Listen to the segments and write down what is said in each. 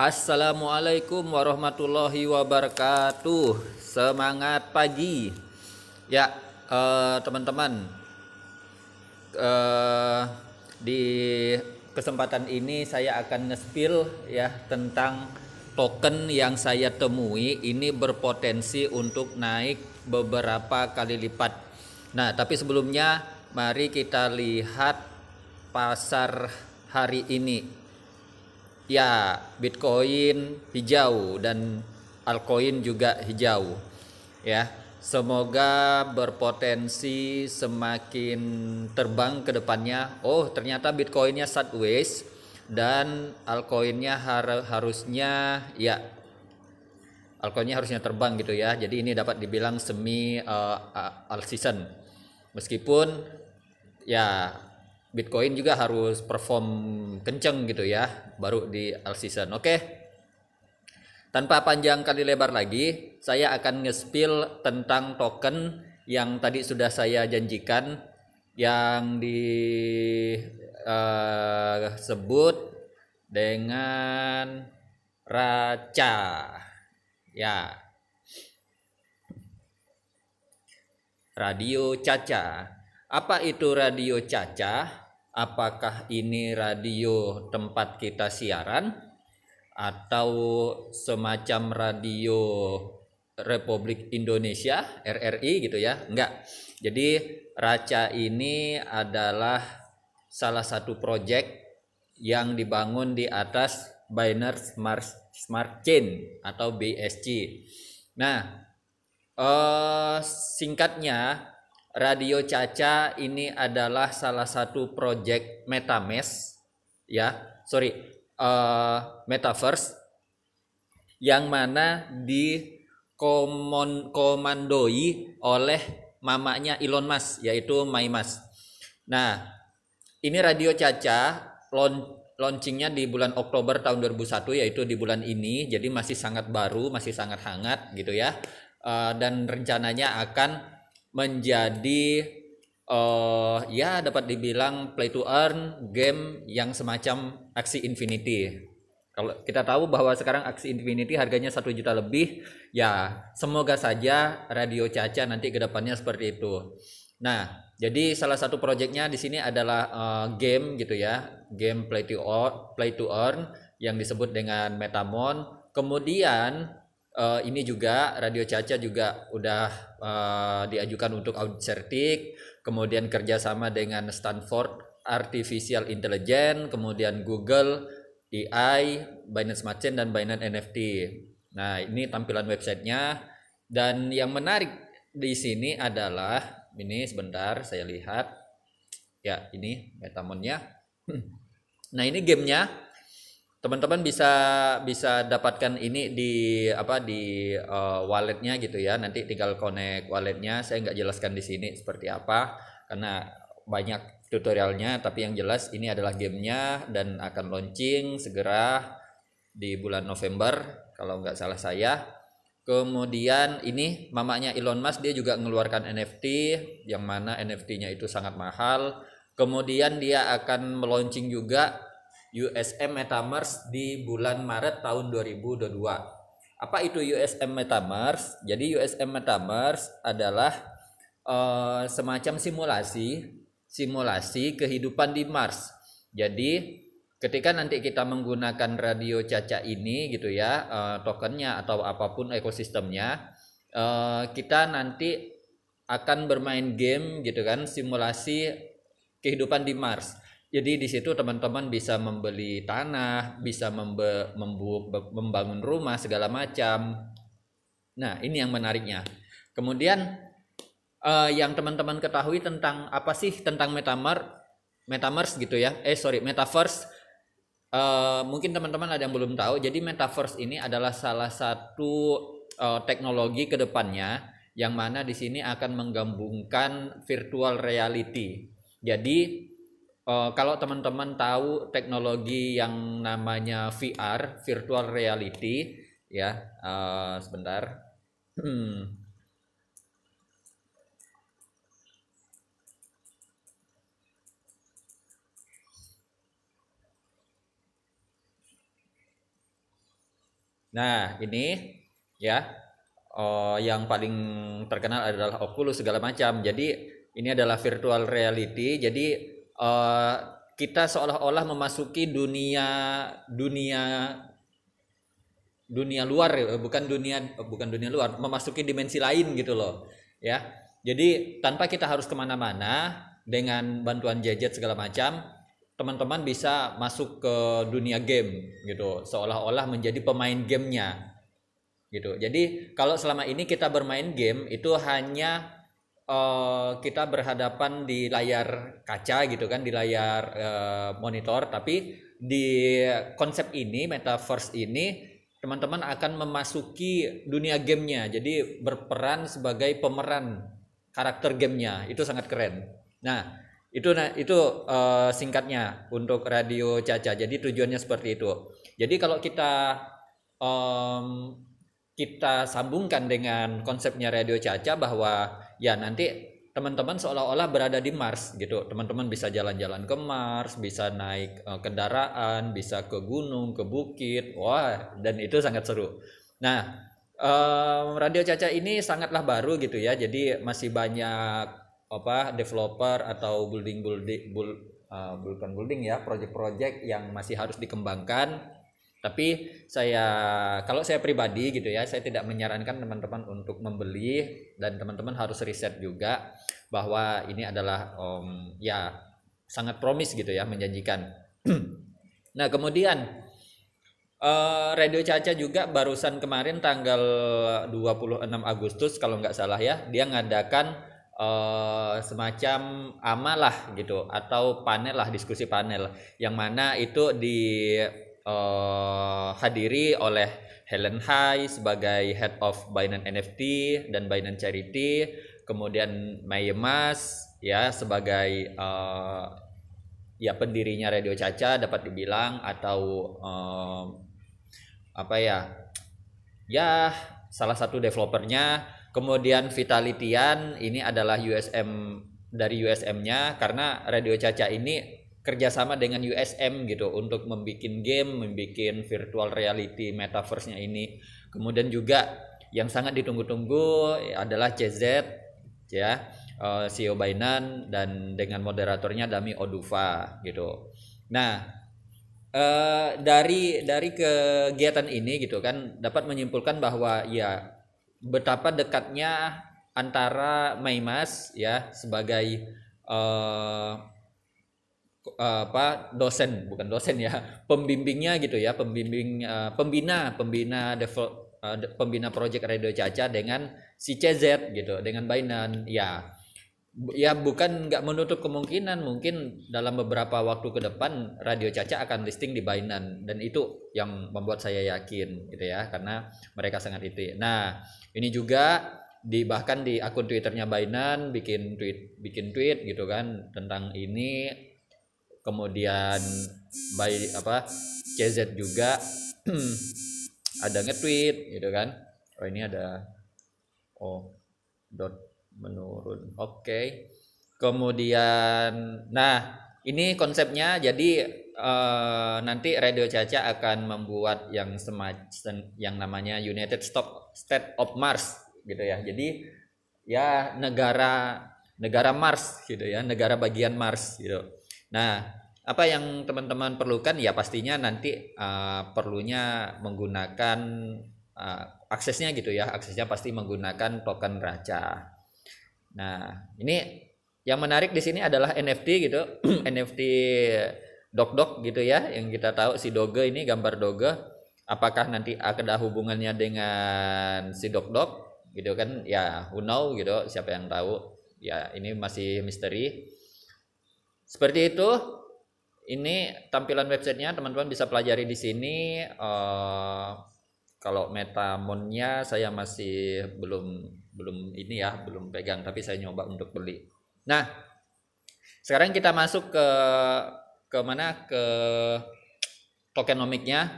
Assalamualaikum warahmatullahi wabarakatuh. Semangat pagi. Ya, eh, teman-teman. Eh, eh, di kesempatan ini saya akan ngespil ya tentang token yang saya temui ini berpotensi untuk naik beberapa kali lipat. Nah, tapi sebelumnya mari kita lihat pasar hari ini ya Bitcoin hijau dan altcoin juga hijau ya semoga berpotensi semakin terbang ke depannya oh ternyata Bitcoinnya sideways dan altcoinnya har harusnya ya altcoinnya harusnya terbang gitu ya jadi ini dapat dibilang semi uh, all season meskipun ya Bitcoin juga harus perform kenceng gitu ya baru di all season. Oke. Tanpa panjang kali lebar lagi, saya akan nge-spill tentang token yang tadi sudah saya janjikan yang disebut eh, uh, dengan raca. Ya. Radio Caca. Apa itu radio Caca? apakah ini radio tempat kita siaran atau semacam radio Republik Indonesia RRI gitu ya enggak jadi Raca ini adalah salah satu proyek yang dibangun di atas Binance Smart, Smart Chain atau BSC nah eh, singkatnya Radio Caca ini adalah salah satu project metamask ya, sorry, uh, Metaverse yang mana dikomandoi oleh mamanya Elon Musk yaitu Maimas. Nah, ini Radio Caca launchingnya di bulan Oktober tahun 2001 yaitu di bulan ini jadi masih sangat baru masih sangat hangat gitu ya eh, dan rencananya akan menjadi uh, ya dapat dibilang play to earn game yang semacam aksi infinity kalau kita tahu bahwa sekarang aksi Infinity harganya satu juta lebih, ya semoga saja radio Caca nanti kedepannya seperti itu. Nah, jadi salah satu proyeknya di sini adalah uh, game gitu ya, game play to earn, play to earn yang disebut dengan Metamon. Kemudian uh, ini juga Radio Caca juga udah uh, diajukan untuk audit sertik, kemudian kerjasama dengan Stanford Artificial Intelligence, kemudian Google AI, Binance Smart Chain dan Binance NFT. Nah ini tampilan websitenya dan yang menarik di sini adalah ini sebentar saya lihat ya ini metamonnya. Hmm. nah ini gamenya teman-teman bisa bisa dapatkan ini di apa di uh, walletnya gitu ya nanti tinggal connect walletnya saya nggak jelaskan di sini seperti apa karena banyak tutorialnya tapi yang jelas ini adalah gamenya dan akan launching segera di bulan November kalau nggak salah saya kemudian ini mamanya Elon Musk dia juga mengeluarkan NFT yang mana NFT-nya itu sangat mahal kemudian dia akan meluncing juga USM Metamers di bulan Maret tahun 2022. Apa itu USM Metamers? Jadi USM Metamers adalah uh, semacam simulasi simulasi kehidupan di Mars. Jadi ketika nanti kita menggunakan radio caca ini gitu ya uh, tokennya atau apapun ekosistemnya uh, kita nanti akan bermain game gitu kan simulasi kehidupan di Mars jadi di situ teman-teman bisa membeli tanah, bisa membe membu membangun rumah segala macam. Nah, ini yang menariknya. Kemudian uh, yang teman-teman ketahui tentang apa sih tentang metamar metaverse gitu ya. Eh sorry, metaverse Uh, mungkin teman-teman ada yang belum tahu, jadi metaverse ini adalah salah satu uh, teknologi depannya yang mana di sini akan menggabungkan virtual reality. Jadi uh, kalau teman-teman tahu teknologi yang namanya VR virtual reality ya uh, sebentar hmm. Nah, ini ya uh, yang paling terkenal adalah Oculus segala macam. Jadi ini adalah virtual reality. Jadi Eh, kita seolah-olah memasuki dunia dunia dunia luar ya, bukan dunia eh, bukan dunia luar memasuki dimensi lain gitu loh ya jadi tanpa kita harus kemana-mana dengan bantuan gadget segala macam teman-teman bisa masuk ke dunia game gitu seolah-olah menjadi pemain gamenya gitu jadi kalau selama ini kita bermain game itu hanya Eh, kita berhadapan di layar kaca gitu kan di layar eh, monitor tapi di konsep ini metaverse ini teman-teman akan memasuki dunia gamenya jadi berperan sebagai pemeran karakter gamenya itu sangat keren nah itu nah itu eh, singkatnya untuk radio caca jadi tujuannya seperti itu jadi kalau kita kita sambungkan dengan konsepnya radio caca bahwa ya nanti teman-teman seolah-olah berada di Mars gitu. Teman-teman bisa jalan-jalan ke Mars, bisa naik eh, kendaraan, bisa ke gunung, ke bukit. Wah, dan itu sangat seru. Nah, um, Radio Caca ini sangatlah baru gitu ya. Jadi masih banyak apa developer atau building building bul, uh, bukan building ya, project-project yang masih harus dikembangkan tapi saya kalau saya pribadi gitu ya saya tidak menyarankan teman-teman untuk membeli dan teman-teman harus riset juga bahwa ini adalah um, ya sangat promis gitu ya menjanjikan nah kemudian uh, Radio Caca juga barusan kemarin tanggal 26 Agustus kalau nggak salah ya dia ngadakan uh, semacam amalah gitu atau panel lah diskusi panel yang mana itu di uh, hadiri oleh Helen Hai sebagai Head of Binance NFT dan Binance Charity, kemudian Maya Mas ya sebagai uh, ya pendirinya Radio Caca dapat dibilang atau uh, apa ya ya salah satu developernya kemudian Vitalitian ini adalah USM dari USM-nya karena Radio Caca ini kerjasama dengan USM gitu untuk membuat game, membuat virtual reality metaverse-nya ini. Kemudian juga yang sangat ditunggu-tunggu adalah CZ ya, eh, CEO Binance dan dengan moderatornya Dami Odufa gitu. Nah, eh, dari dari kegiatan ini gitu kan dapat menyimpulkan bahwa ya betapa dekatnya antara Maimas ya sebagai uh, apa dosen bukan dosen ya pembimbingnya gitu ya pembimbing eh, pembina pembina develop, eh, pembina project Radio Caca dengan si CZ gitu dengan Bainan ya ya bukan nggak menutup kemungkinan mungkin dalam beberapa waktu ke depan Radio Caca akan listing di Bainan dan itu yang membuat saya yakin gitu ya karena mereka sangat itu nah ini juga di bahkan di akun Twitternya Bainan bikin tweet bikin tweet gitu kan tentang ini kemudian by apa CZ juga ada nge-tweet gitu kan oh ini ada oh dot menurun oke okay. kemudian nah ini konsepnya jadi Uh, nanti Radio Caca akan membuat yang semacam yang namanya United stock State of Mars gitu ya. Jadi ya negara negara Mars gitu ya, negara bagian Mars gitu. Nah, apa yang teman-teman perlukan ya pastinya nanti uh, perlunya menggunakan uh, aksesnya gitu ya aksesnya pasti menggunakan token raja nah ini yang menarik di sini adalah NFT gitu NFT dok dok gitu ya yang kita tahu si doge ini gambar doge apakah nanti ada hubungannya dengan si dok dok gitu kan ya who know gitu siapa yang tahu ya ini masih misteri seperti itu. Ini tampilan websitenya teman-teman bisa pelajari di sini. Uh, kalau metamonnya saya masih belum belum ini ya belum pegang tapi saya nyoba untuk beli. Nah sekarang kita masuk ke ke mana ke tokenomiknya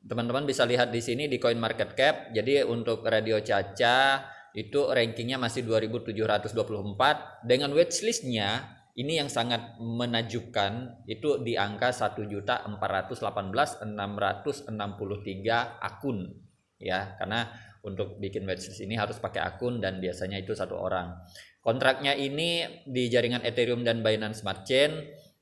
teman-teman bisa lihat di sini di Coin Market Cap. Jadi untuk radio Caca itu rankingnya masih 2724 dengan watchlistnya ini yang sangat menajubkan itu di angka 1.418.663 akun ya karena untuk bikin website ini harus pakai akun dan biasanya itu satu orang kontraknya ini di jaringan Ethereum dan Binance Smart Chain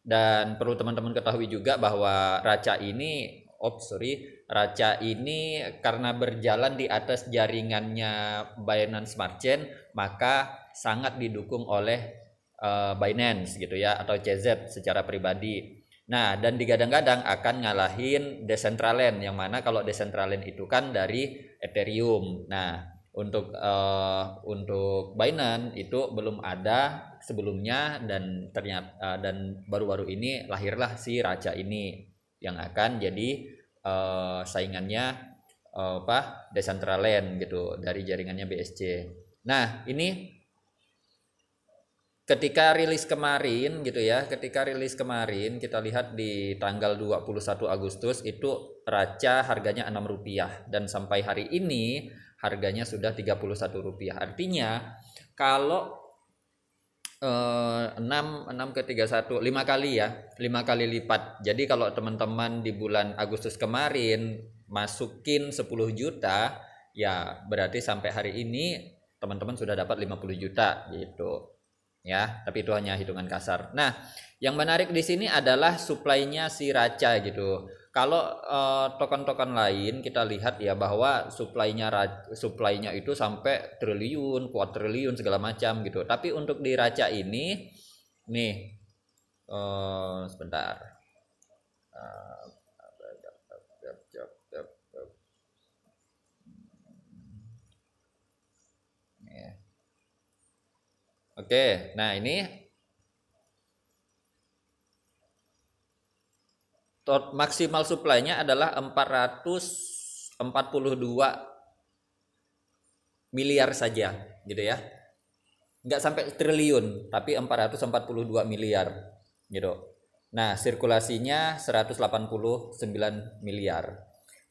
dan perlu teman-teman ketahui juga bahwa Raca ini oh sorry Raca ini karena berjalan di atas jaringannya Binance Smart Chain maka sangat didukung oleh Eh, Binance gitu ya atau CZ secara pribadi. Nah, dan digadang-gadang akan ngalahin Decentraland yang mana kalau Decentraland itu kan dari Ethereum. Nah, untuk uh, untuk Binance itu belum ada sebelumnya dan ternyata uh, dan baru-baru ini lahirlah si raja ini yang akan jadi uh, saingannya uh, apa Decentraland gitu dari jaringannya BSC. Nah, ini ketika rilis kemarin gitu ya, ketika rilis kemarin kita lihat di tanggal 21 Agustus itu raca harganya 6 rupiah dan sampai hari ini harganya sudah 31 rupiah. Artinya kalau eh, 6 6 ke 31 5 kali ya, 5 kali lipat. Jadi kalau teman-teman di bulan Agustus kemarin masukin 10 juta ya berarti sampai hari ini teman-teman sudah dapat 50 juta gitu ya tapi itu hanya hitungan kasar nah yang menarik di sini adalah suplainya si Raca gitu kalau eh, token-token uh, lain kita lihat ya bahwa suplainya suplainya itu sampai triliun kuadriliun segala macam gitu tapi untuk di Raca ini nih uh, sebentar uh, Oke, nah ini maksimal supply-nya adalah 442 miliar saja, gitu ya. Nggak sampai triliun, tapi 442 miliar, gitu. Nah, sirkulasinya 189 miliar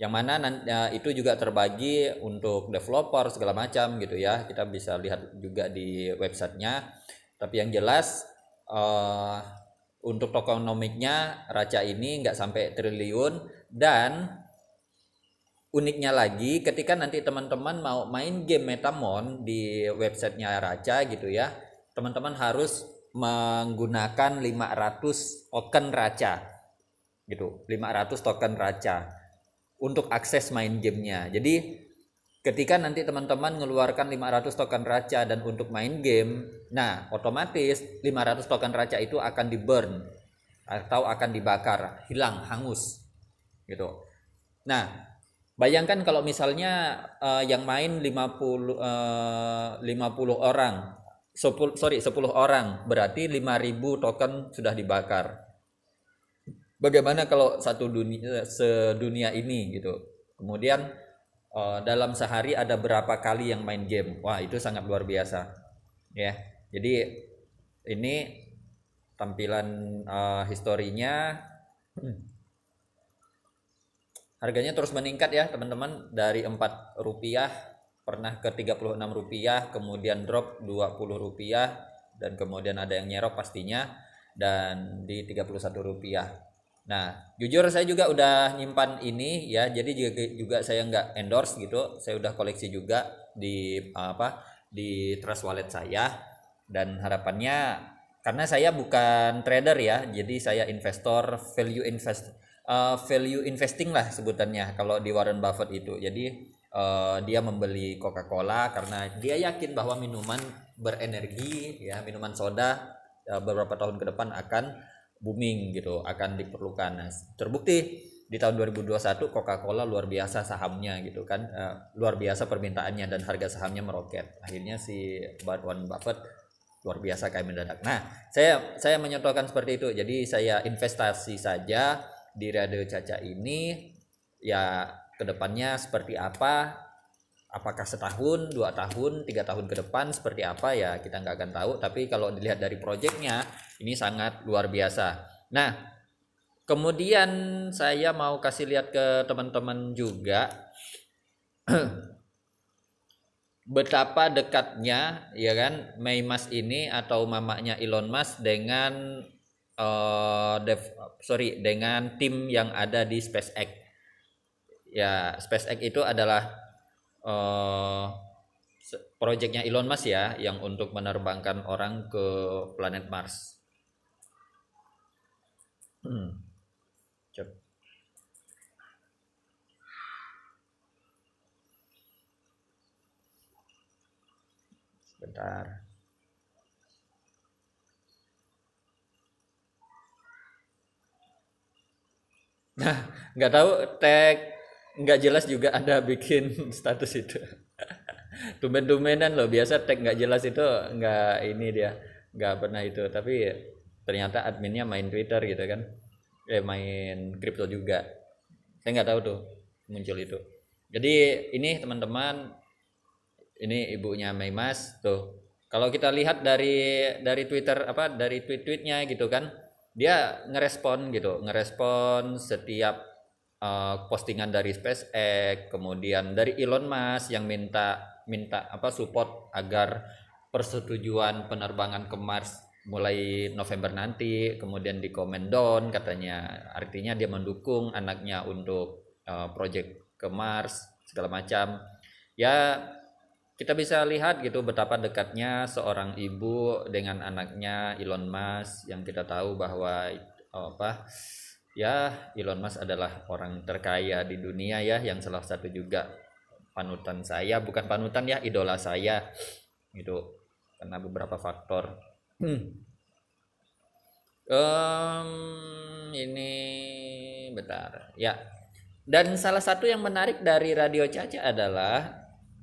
yang mana uh, itu juga terbagi untuk developer segala macam gitu ya kita bisa lihat juga di websitenya tapi yang jelas uh, untuk tokenomiknya Raca ini nggak sampai triliun dan uniknya lagi ketika nanti teman-teman mau main game Metamon di websitenya Raca gitu ya teman-teman harus menggunakan 500 token Raca gitu 500 token Raca untuk akses main gamenya. Jadi ketika nanti teman-teman mengeluarkan 500 token raja dan untuk main game, nah otomatis 500 token raja itu akan di burn atau akan dibakar, hilang, hangus gitu. Nah, bayangkan kalau misalnya uh, yang main 50 uh, 50 orang 10, sorry 10 orang berarti 5000 token sudah dibakar bagaimana kalau satu dunia sedunia ini gitu kemudian uh, dalam sehari ada berapa kali yang main game wah itu sangat luar biasa ya yeah. jadi ini tampilan uh, historinya hmm. harganya terus meningkat ya teman-teman dari 4 rupiah pernah ke 36 rupiah kemudian drop 20 rupiah dan kemudian ada yang nyerok pastinya dan di 31 rupiah Nah, jujur saya juga udah nyimpan ini ya, jadi juga, juga saya nggak endorse gitu. Saya udah koleksi juga di apa di Trust Wallet saya dan harapannya karena saya bukan trader ya, jadi saya investor value invest uh, value investing lah sebutannya kalau di Warren Buffett itu. Jadi uh, dia membeli Coca-Cola karena dia yakin bahwa minuman berenergi ya, minuman soda uh, beberapa tahun ke depan akan booming gitu akan diperlukan nah, terbukti di tahun 2021 Coca-Cola luar biasa sahamnya gitu kan uh, luar biasa permintaannya dan harga sahamnya meroket akhirnya si Warren Buffett luar biasa kayak mendadak nah saya saya menyontohkan seperti itu jadi saya investasi saja di Radio Caca ini ya kedepannya seperti apa apakah setahun dua tahun tiga tahun ke depan seperti apa ya kita nggak akan tahu tapi kalau dilihat dari proyeknya ini sangat luar biasa nah kemudian saya mau kasih lihat ke teman-teman juga betapa dekatnya ya kan May Mas ini atau mamanya Elon Mas dengan uh, dev, sorry dengan tim yang ada di SpaceX. Ya, SpaceX itu adalah uh, eh, proyeknya Elon Musk ya yang untuk menerbangkan orang ke planet Mars. Hmm. Cep. Sebentar. Nah, nggak tahu tag nggak jelas juga ada bikin status itu tumben-tumbenan loh biasa tag nggak jelas itu nggak ini dia nggak pernah itu tapi ternyata adminnya main Twitter gitu kan eh main crypto juga saya nggak tahu tuh muncul itu jadi ini teman-teman ini ibunya Maymas tuh kalau kita lihat dari dari Twitter apa dari tweet-tweetnya gitu kan dia ngerespon gitu ngerespon setiap Eh, postingan dari SpaceX, kemudian dari Elon Musk yang minta minta apa support agar persetujuan penerbangan ke Mars mulai November nanti, kemudian di komen down katanya artinya dia mendukung anaknya untuk uh, project ke Mars segala macam. Ya kita bisa lihat gitu betapa dekatnya seorang ibu dengan anaknya Elon Musk yang kita tahu bahwa eh, apa ya Elon Musk adalah orang terkaya di dunia ya yang salah satu juga panutan saya bukan panutan ya idola saya itu karena beberapa faktor hmm. um, ini bentar ya dan salah satu yang menarik dari radio Caca adalah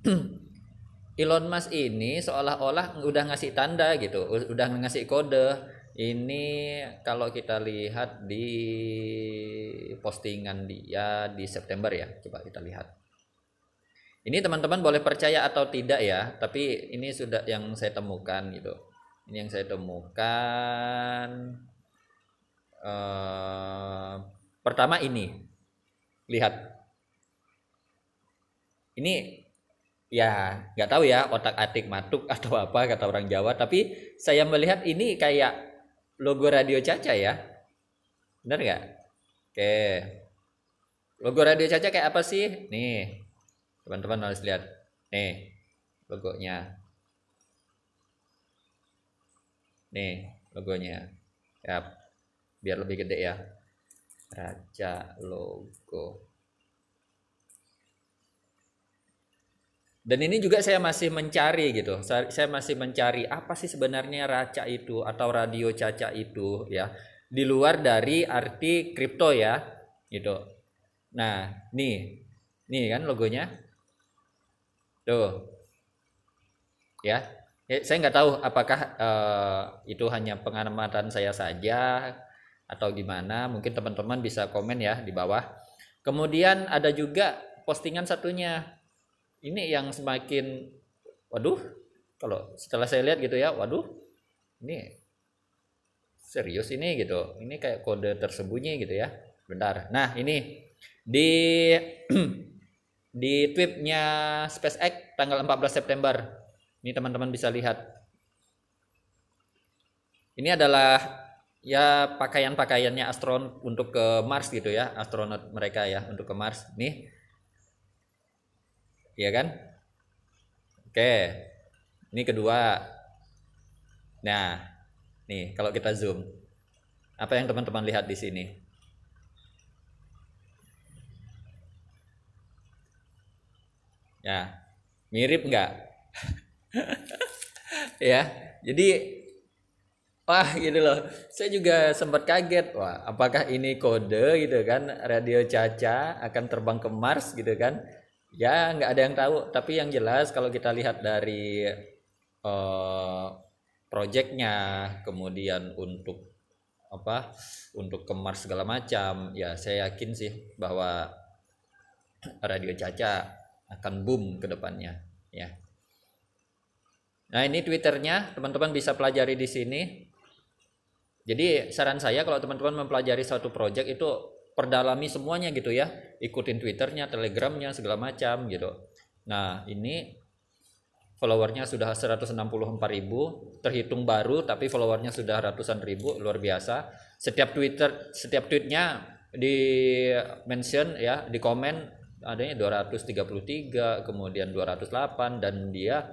Elon Musk ini seolah-olah udah ngasih tanda gitu udah ngasih kode ini kalau kita lihat di postingan dia di September ya coba kita lihat ini teman-teman boleh percaya atau tidak ya tapi ini sudah yang saya temukan gitu ini yang saya temukan uh, pertama ini lihat ini ya nggak tahu ya otak atik matuk atau apa kata orang Jawa tapi saya melihat ini kayak logo Radio Caca ya. bener nggak? Oke. Logo Radio Caca kayak apa sih? Nih. Teman-teman harus lihat. Nih, logonya. Nih, logonya. Ya. Biar lebih gede ya. Raja logo. Dan ini juga saya masih mencari gitu. Saya masih mencari apa sih sebenarnya raca itu atau radio caca itu ya. Di luar dari arti kripto ya gitu. Nah, nih. Nih kan logonya. Tuh. Ya. ya saya nggak tahu apakah uh, itu hanya pengamatan saya saja atau gimana. Mungkin teman-teman bisa komen ya di bawah. Kemudian ada juga postingan satunya ini yang semakin waduh kalau setelah saya lihat gitu ya waduh ini serius ini gitu ini kayak kode tersembunyi gitu ya bentar nah ini di di tweetnya SpaceX tanggal 14 September ini teman-teman bisa lihat ini adalah ya pakaian-pakaiannya astron untuk ke Mars gitu ya astronot mereka ya untuk ke Mars nih ya kan? Oke. Ini kedua. Nah, nih kalau kita zoom. Apa yang teman-teman lihat di sini? Ya, mirip nggak? ya, jadi wah gitu loh. Saya juga sempat kaget, wah apakah ini kode gitu kan? Radio Caca akan terbang ke Mars gitu kan? ya nggak ada yang tahu tapi yang jelas kalau kita lihat dari uh, projectnya kemudian untuk apa untuk kemar segala macam ya saya yakin sih bahwa radio caca akan boom ke depannya ya nah ini twitternya teman-teman bisa pelajari di sini jadi saran saya kalau teman-teman mempelajari suatu project itu perdalami semuanya gitu ya ikutin twitternya telegramnya segala macam gitu nah ini followernya sudah 164 ribu terhitung baru tapi followernya sudah ratusan ribu luar biasa setiap twitter setiap tweetnya di mention ya di komen adanya 233 kemudian 208 dan dia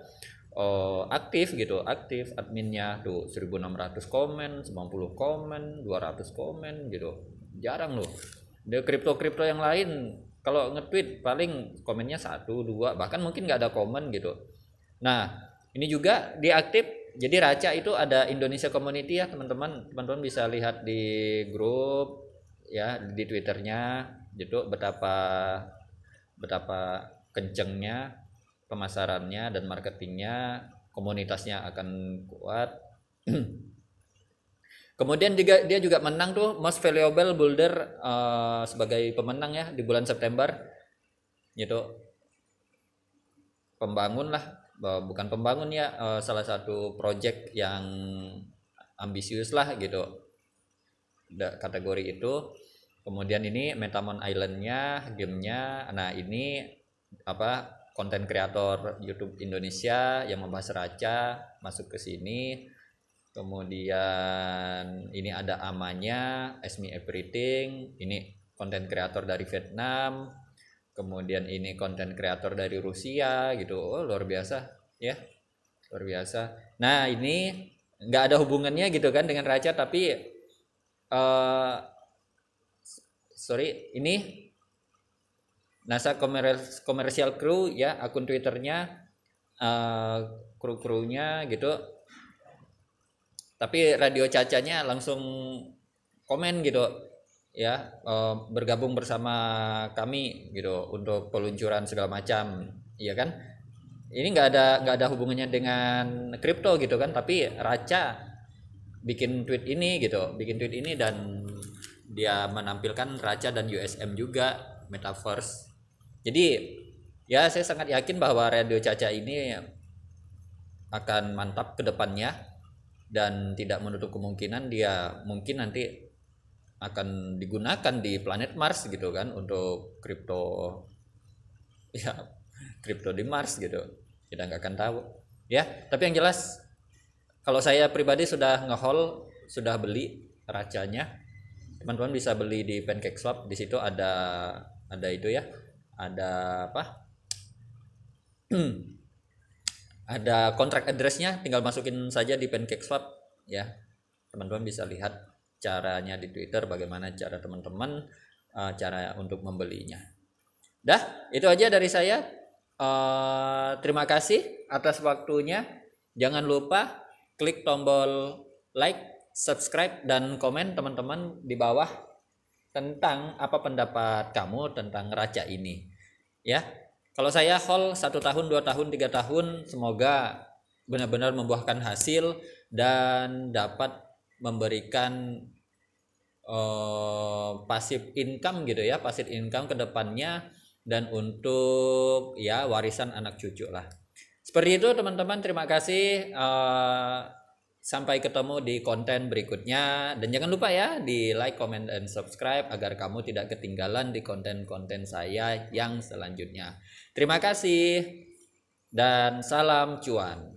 oh, aktif gitu aktif adminnya tuh 1600 komen 90 komen 200 komen gitu jarang loh the kripto kripto yang lain kalau nge-tweet paling komennya satu dua bahkan mungkin nggak ada komen gitu nah ini juga diaktif jadi Raca itu ada Indonesia Community ya teman-teman teman-teman bisa lihat di grup ya di twitternya gitu betapa betapa kencengnya pemasarannya dan marketingnya komunitasnya akan kuat Kemudian juga dia juga menang tuh Most Valuable Boulder uh, eh, sebagai pemenang ya di bulan September. Gitu. Pembangun lah, bukan pembangun ya, uh, salah satu project yang ambisius lah gitu. Da, kategori itu. Kemudian ini Metamon Islandnya, gamenya. Nah ini apa konten kreator YouTube Indonesia yang membahas raja masuk ke sini kemudian ini ada amanya Esmi Everything ini konten kreator dari Vietnam kemudian ini konten kreator dari Rusia gitu oh luar biasa ya luar biasa nah ini nggak ada hubungannya gitu kan dengan raja tapi uh, sorry ini NASA komersial Crew ya akun Twitternya uh, kru-krunya gitu tapi radio cacanya langsung komen gitu ya eh, bergabung bersama kami gitu untuk peluncuran segala macam iya kan ini nggak ada nggak ada hubungannya dengan kripto gitu kan tapi Raca bikin tweet ini gitu bikin tweet ini dan dia menampilkan Raca dan USM juga metaverse jadi ya saya sangat yakin bahwa radio Caca ini akan mantap kedepannya dan tidak menutup kemungkinan dia mungkin nanti akan digunakan di planet Mars gitu kan untuk kripto ya kripto di Mars gitu kita nggak akan tahu ya tapi yang jelas kalau saya pribadi sudah ngehol sudah beli racanya teman-teman bisa beli di Pancake Swap di situ ada ada itu ya ada apa hmm ada kontrak addressnya tinggal masukin saja di pancake swap ya teman-teman bisa lihat caranya di Twitter bagaimana cara teman-teman uh, cara untuk membelinya dah itu aja dari saya uh, terima kasih atas waktunya jangan lupa klik tombol like subscribe dan komen teman-teman di bawah tentang apa pendapat kamu tentang raja ini ya kalau saya hol satu tahun, dua tahun, tiga tahun, semoga benar-benar membuahkan hasil dan dapat memberikan uh, eh, pasif income gitu ya, pasif income kedepannya dan untuk ya warisan anak cucu lah. Seperti itu teman-teman, terima kasih. Uh, Sampai ketemu di konten berikutnya dan jangan lupa ya di like, comment, dan subscribe agar kamu tidak ketinggalan di konten-konten saya yang selanjutnya. Terima kasih dan salam cuan.